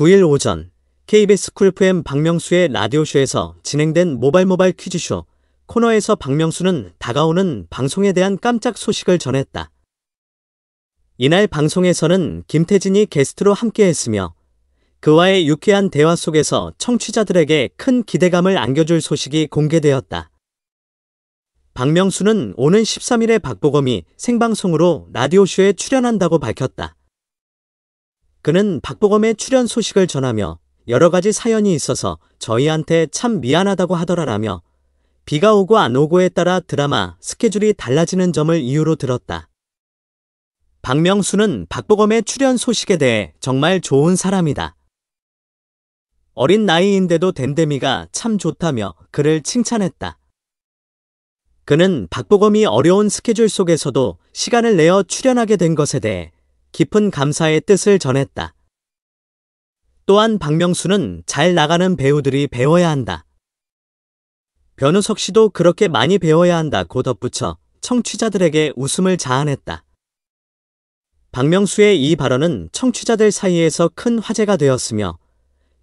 9일 오전 KBS 쿨프엠 박명수의 라디오쇼에서 진행된 모발모발 퀴즈쇼 코너에서 박명수는 다가오는 방송에 대한 깜짝 소식을 전했다. 이날 방송에서는 김태진이 게스트로 함께했으며 그와의 유쾌한 대화 속에서 청취자들에게 큰 기대감을 안겨줄 소식이 공개되었다. 박명수는 오는 13일에 박보검이 생방송으로 라디오쇼에 출연한다고 밝혔다. 그는 박보검의 출연 소식을 전하며 여러 가지 사연이 있어서 저희한테 참 미안하다고 하더라라며 비가 오고 안 오고에 따라 드라마 스케줄이 달라지는 점을 이유로 들었다. 박명수는 박보검의 출연 소식에 대해 정말 좋은 사람이다. 어린 나이인데도 댐데미가참 좋다며 그를 칭찬했다. 그는 박보검이 어려운 스케줄 속에서도 시간을 내어 출연하게 된 것에 대해 깊은 감사의 뜻을 전했다. 또한 박명수는 잘 나가는 배우들이 배워야 한다. 변우석 씨도 그렇게 많이 배워야 한다고 덧붙여 청취자들에게 웃음을 자아냈다. 박명수의 이 발언은 청취자들 사이에서 큰 화제가 되었으며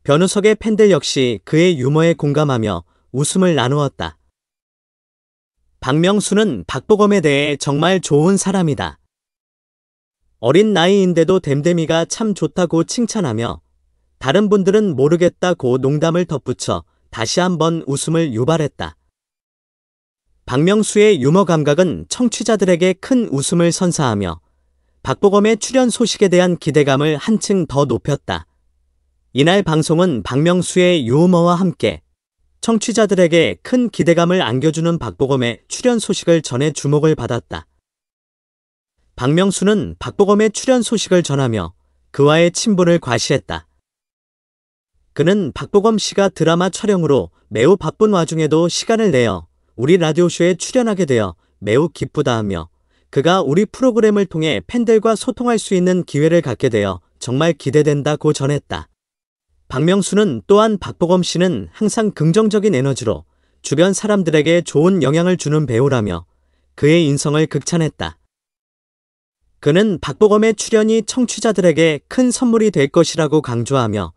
변우석의 팬들 역시 그의 유머에 공감하며 웃음을 나누었다. 박명수는 박보검에 대해 정말 좋은 사람이다. 어린 나이인데도 댐댐이가 참 좋다고 칭찬하며 다른 분들은 모르겠다고 농담을 덧붙여 다시 한번 웃음을 유발했다. 박명수의 유머 감각은 청취자들에게 큰 웃음을 선사하며 박보검의 출연 소식에 대한 기대감을 한층 더 높였다. 이날 방송은 박명수의 유머와 함께 청취자들에게 큰 기대감을 안겨주는 박보검의 출연 소식을 전해 주목을 받았다. 박명수는 박보검의 출연 소식을 전하며 그와의 친분을 과시했다. 그는 박보검 씨가 드라마 촬영으로 매우 바쁜 와중에도 시간을 내어 우리 라디오쇼에 출연하게 되어 매우 기쁘다 하며 그가 우리 프로그램을 통해 팬들과 소통할 수 있는 기회를 갖게 되어 정말 기대된다고 전했다. 박명수는 또한 박보검 씨는 항상 긍정적인 에너지로 주변 사람들에게 좋은 영향을 주는 배우라며 그의 인성을 극찬했다. 그는 박보검의 출연이 청취자들에게 큰 선물이 될 것이라고 강조하며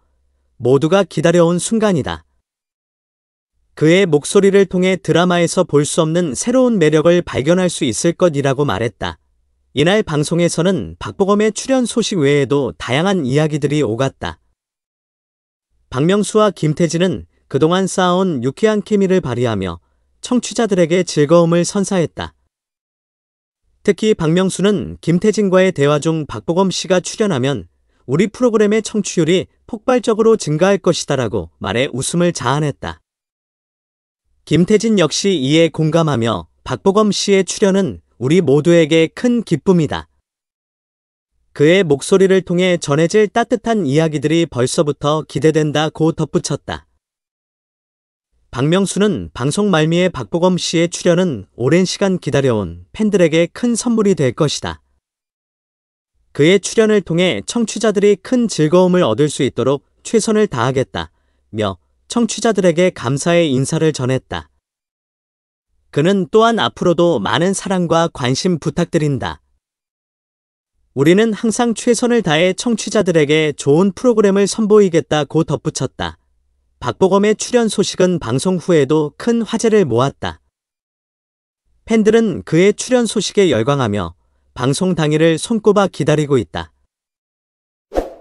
모두가 기다려온 순간이다. 그의 목소리를 통해 드라마에서 볼 수 없는 새로운 매력을 발견할 수 있을 것이라고 말했다. 이날 방송에서는 박보검의 출연 소식 외에도 다양한 이야기들이 오갔다. 박명수와 김태진은 그동안 쌓아온 유쾌한 케미를 발휘하며 청취자들에게 즐거움을 선사했다. 특히 박명수는 김태진과의 대화 중 박보검 씨가 출연하면 우리 프로그램의 청취율이 폭발적으로 증가할 것이다라고 말해 웃음을 자아냈다. 김태진 역시 이에 공감하며 박보검 씨의 출연은 우리 모두에게 큰 기쁨이다. 그의 목소리를 통해 전해질 따뜻한 이야기들이 벌써부터 기대된다고 덧붙였다. 박명수는 방송 말미에 박보검 씨의 출연은 오랜 시간 기다려온 팬들에게 큰 선물이 될 것이다. 그의 출연을 통해 청취자들이 큰 즐거움을 얻을 수 있도록 최선을 다하겠다. 며 청취자들에게 감사의 인사를 전했다. 그는 또한 앞으로도 많은 사랑과 관심 부탁드린다. 우리는 항상 최선을 다해 청취자들에게 좋은 프로그램을 선보이겠다고 덧붙였다. 박보검의 출연 소식은 방송 후에도 큰 화제를 모았다. 팬들은 그의 출연 소식에 열광하며 방송 당일을 손꼽아 기다리고 있다.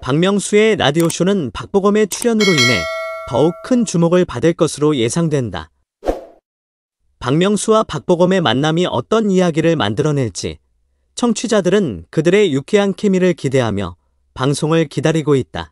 박명수의 라디오쇼는 박보검의 출연으로 인해 더욱 큰 주목을 받을 것으로 예상된다. 박명수와 박보검의 만남이 어떤 이야기를 만들어낼지 청취자들은 그들의 유쾌한 케미를 기대하며 방송을 기다리고 있다.